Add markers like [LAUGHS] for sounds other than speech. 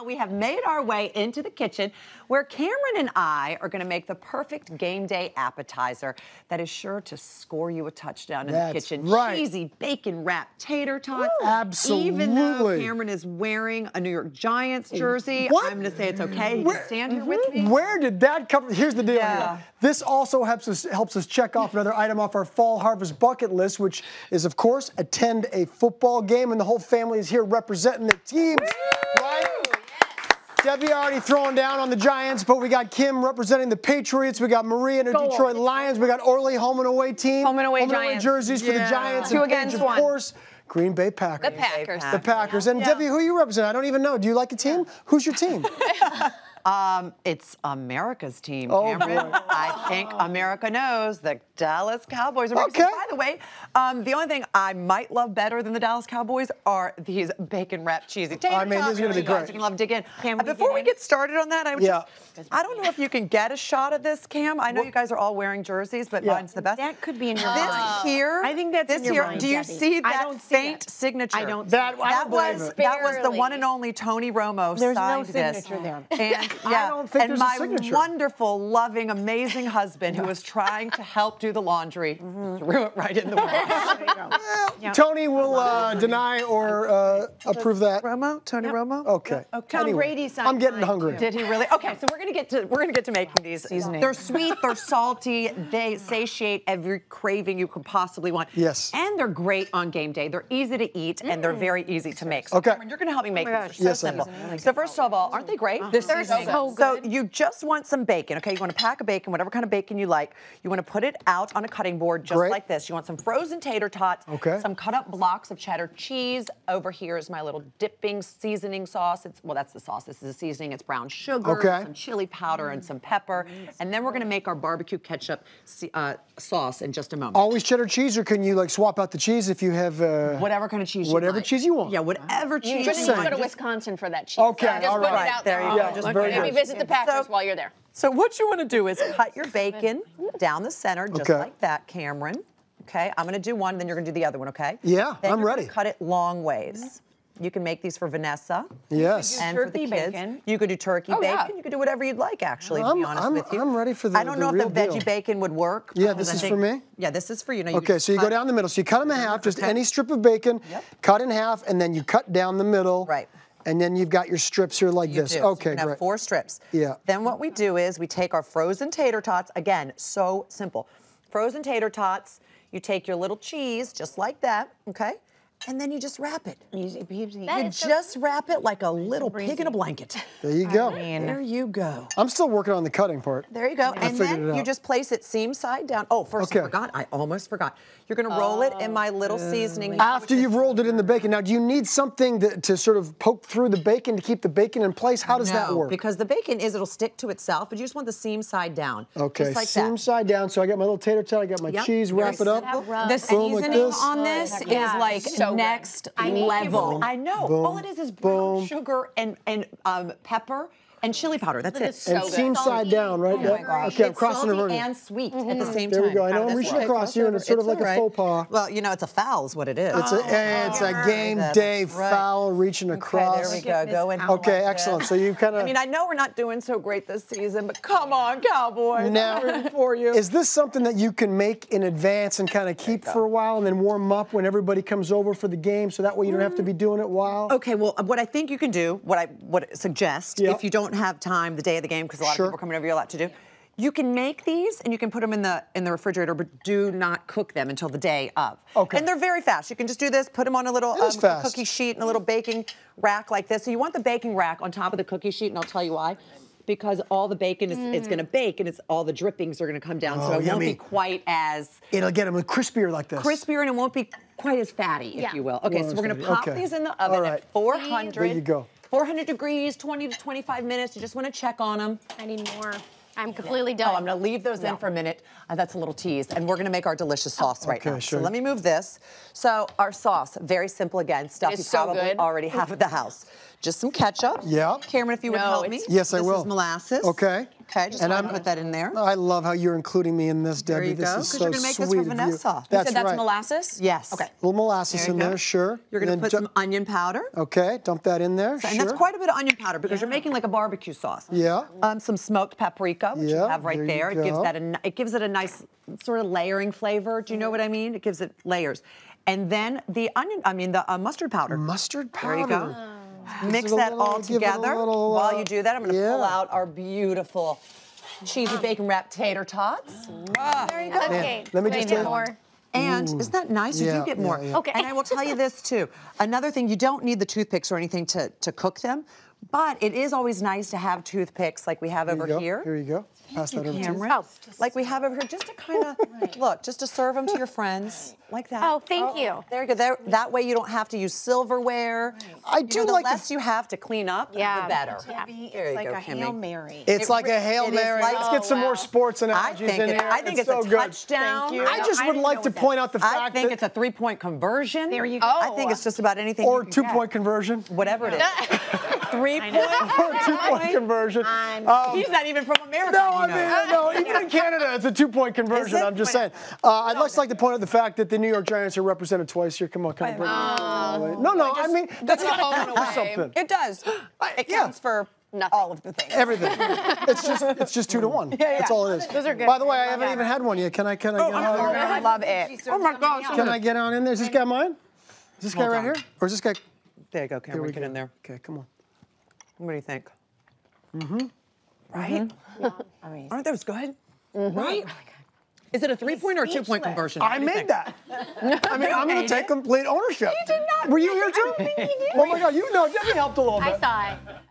Meanwhile, we have made our way into the kitchen where Cameron and I are going to make the perfect game day appetizer that is sure to score you a touchdown in That's the kitchen. Right. Cheesy bacon wrapped tater tots. Ooh, absolutely. Even though Cameron is wearing a New York Giants jersey, what? I'm going to say it's okay. You where, stand here with mm-hmm. me. Where did that come from? Here's the deal yeah. This also helps us helps us check off another item off our fall harvest bucket list, which is of course attend a football game, and the whole family is here representing the team. Woo! Debbie already throwing down on the Giants, but we got Kim representing the Patriots. We got Marie and her Detroit Lions. We got Orly home and away team. Home and away, home and away jerseys yeah. for the Giants. Two and against Paige, one. Of course, Green Bay Packers. The Packers. The Packers. Yeah. And yeah. Debbie, who you represent? I don't even know. Do you like a team? Who's your team? [LAUGHS] Um, it's America's team, oh, Cameron. I think America knows the Dallas Cowboys. Are okay. By the way, um, the only thing I might love better than the Dallas Cowboys are these bacon wrapped cheesy tater I mean, this is going to be great. You can love dig in. Cam, uh, before we get started on that, I would yeah. just, I don't know if you can get a shot of this, Cam. I know you guys are all wearing jerseys, but yeah. mine's the best. That could be in your this mind. here. I think that's this in your here. Mind, do you Debbie. see that faint that. signature? I don't. That, that, I don't that was that was the one and only Tony Romo There's signed no signature this. there. And yeah. I don't think and there's a signature. my wonderful, loving, amazing [LAUGHS] husband who was trying to help do the laundry mm-hmm. threw it right in the [LAUGHS] wash. Tony will uh, deny or uh, approve that. Romo, Tony yep. Romo. Okay. okay. Tom anyway, Brady signed. I'm getting hungry. Did he really? Okay, so we're gonna get to we're gonna get to making these. Seasoning. They're sweet. They're salty. They satiate every craving you could possibly want. Yes. And they're great on game day. They're easy to eat mm. and they're mm. very easy to make. So okay. Cameron, you're gonna help me make oh these. so yes, simple. So first of all, aren't they great? Uh-huh. This is so so, so you just want some bacon, okay? You want to pack a bacon, whatever kind of bacon you like. You want to put it out on a cutting board just Great. like this. You want some frozen tater tots, okay. some cut up blocks of cheddar cheese. Over here is my little dipping seasoning sauce. It's Well, that's the sauce. This is a seasoning. It's brown sugar, okay. some chili powder, mm. and some pepper. Mm. And then we're going to make our barbecue ketchup uh, sauce in just a moment. Always cheddar cheese, or can you like swap out the cheese if you have... Uh, whatever kind of cheese Whatever you cheese you want. Yeah, whatever cheese you, want. You go to Wisconsin for that cheese. Okay, so all right. There you go. Oh, just Maybe yours. visit the Packers so, while you're there. So what you want to do is cut your bacon down the center, just okay. like that, Cameron. Okay, I'm gonna do one, then you're gonna do the other one, okay? Yeah, then I'm ready. Cut it long ways. You can make these for Vanessa. Yes. And for the kids. Bacon. You could do turkey oh, bacon. Yeah. You could do whatever you'd like, actually, I'm, to be honest I'm, with you. I'm ready for the I don't the know if the veggie deal. bacon would work. Yeah, this is for me? Yeah, this is for you. you okay, so you go down the middle. So you cut them in half, just okay. any strip of bacon, yep. cut in half, and then you cut down the middle. Right. And then you've got your strips here like you this. Do. Okay, so great. Have four strips. Yeah. Then what we do is we take our frozen tater tots. Again, so simple. Frozen tater tots. You take your little cheese, just like that. Okay and then you just wrap it. Easy peasy. you just so wrap it like a little breezy. pig in a blanket. [LAUGHS] There you go. I mean. There you go. I'm still working on the cutting part. There you go. I and then you just place it seam side down. Oh, first okay. I forgot. I almost forgot. You're gonna roll oh. it in my little oh, seasoning. After you've rolled it in the bacon. Now, do you need something that, to sort of poke through the bacon to keep the bacon in place? How does no, that work? because the bacon is, it'll stick to itself, but you just want the seam side down. Okay, like seam that. side down. So I got my little tater tot, I got my yep. cheese, wrap it up. the seasoning like this. on this oh, is like so next level. I, mean, I know. Boom, All it is is brown boom. sugar and and um, pepper and chili powder. That's it. So and good. seam side down, right? Oh Okay, I'm crossing the room. and sweet mm -hmm. at the mm-hmm. same time. There we go. I know I'm reaching across here, and it's sort of like a faux pas. Well, you know, it's a foul is what it is. It's a, oh, it's a game day foul reaching across. there we go. Go in. Okay, excellent. So you kind of. I mean, I know we're not doing so great this season, but come on, Cowboys. Now, for you. Is this something that you can make in advance and kind of keep for a while and then warm up when everybody comes over for the game so that way you don't have to be mm. doing it while? Okay, well, uh, what I think you can do, what I would suggest, if you don't don't have time the day of the game because a lot sure. of people are coming over, you have a lot to do. You can make these and you can put them in the in the refrigerator, but do not cook them until the day of. Okay. And they're very fast. You can just do this, put them on a little um, a cookie sheet and a little baking rack like this. So you want the baking rack on top of the cookie sheet, and I'll tell you why. Because all the bacon is, mm. going to bake, and it's all the drippings are going to come down, oh, so it yummy. won't be quite as it'll get them crispier like this. Crispier, and it won't be quite as fatty, yeah. if you will. Okay, well, so we're going to pop okay. these in the oven right. at 400. There you go. 400 degrees, 20 to 25 minutes. You just want to check on them. I need more. I'm completely oh, done. Oh, I'm gonna leave those no. in for a minute. Uh, that's a little tease. And we're gonna make our delicious sauce oh, right okay, now. Sure. So let me move this. So our sauce, very simple again, stuff you probably already have at the house just some ketchup. Yeah. Cameron, if you would help me. Yes, I will. This is molasses. Okay. Okay, just and I'm, put that in there. I love how you're including me in this, Debbie. There you this go. is so you're make sweet this for Vanessa. That's you said that's molasses? Yes. Okay. A little molasses in go. there, sure. You're going to put some onion powder. Okay, dump that in there, so, sure. And that's quite a bit of onion powder because yeah. you're making like a barbecue sauce. Yeah. Um, some smoked paprika, which yeah, you have right there. there. It gives that a, it gives it a nice sort of layering flavor. Do you know what I mean? It gives it layers. And then the onion, I mean the uh, mustard powder. Mustard powder. There you go. Mix that little, all together. Little, uh, While you uh, do that, I'm gonna yeah. pull out our beautiful cheesy bacon wrapped tater tots. There you go. Okay. Let me Wait, just get more. And isn't that nice? Yeah, you do get more. Yeah, yeah. Okay. And I will tell you this too. Another thing, you don't need the toothpicks or anything to, to cook them. But it is always nice to have toothpicks like we have here over here. Here you go. Pass Thank that you, over Cameron. Oh, like we have over here, just to kind of [LAUGHS] right. look, just to serve them to your friends, like that. Oh, thank oh. you. There you go. There, that way you don't have to use silverware. Right. I you do know, the like less you have to clean up, yeah. the better. Yeah. It's there you like go, a Kimmy. hail mary. It's it, like a hail mary. Like, Let's get oh, some more sports analogies I think in here. I think it's, a touchdown. I just would like to point out the fact that I think it's a three-point conversion. There you go. I think it's just about anything. Or two-point conversion. Whatever it is. [LAUGHS] three point, [LAUGHS] two point conversion. Um, He's not even from America. No, I mean, [LAUGHS] no, even in Canada, it's a two point conversion. I'm just saying. Uh, I'd just like to point out the fact that the New York Giants are represented twice here. Come on, come on. No, no, I, mean, that's not something. It does. [GASPS] It counts for Nothing. All of the things. Everything. it's just it's just two to one. [LAUGHS] Yeah, yeah. That's all it is. Those are good. By the way, I haven't even had one yet. Can I can I oh, get oh, on? Oh, I love it. Oh my gosh. Can I get on in there? Is this guy mine? Is this guy right here? Or is this guy? There you go, Cameron. Get go. in there. Okay, come on. What do you think? Mm-hmm. Right? Mm -hmm. yeah. Aren't those good? Mm -hmm. Right? Oh Is it a three-point or two-point conversion? I made think? that. I mean, I'm going [LAUGHS] to take complete ownership. You did not. Were you here too? I think you did. Oh my God, you know, Debbie helped a little bit. I saw it.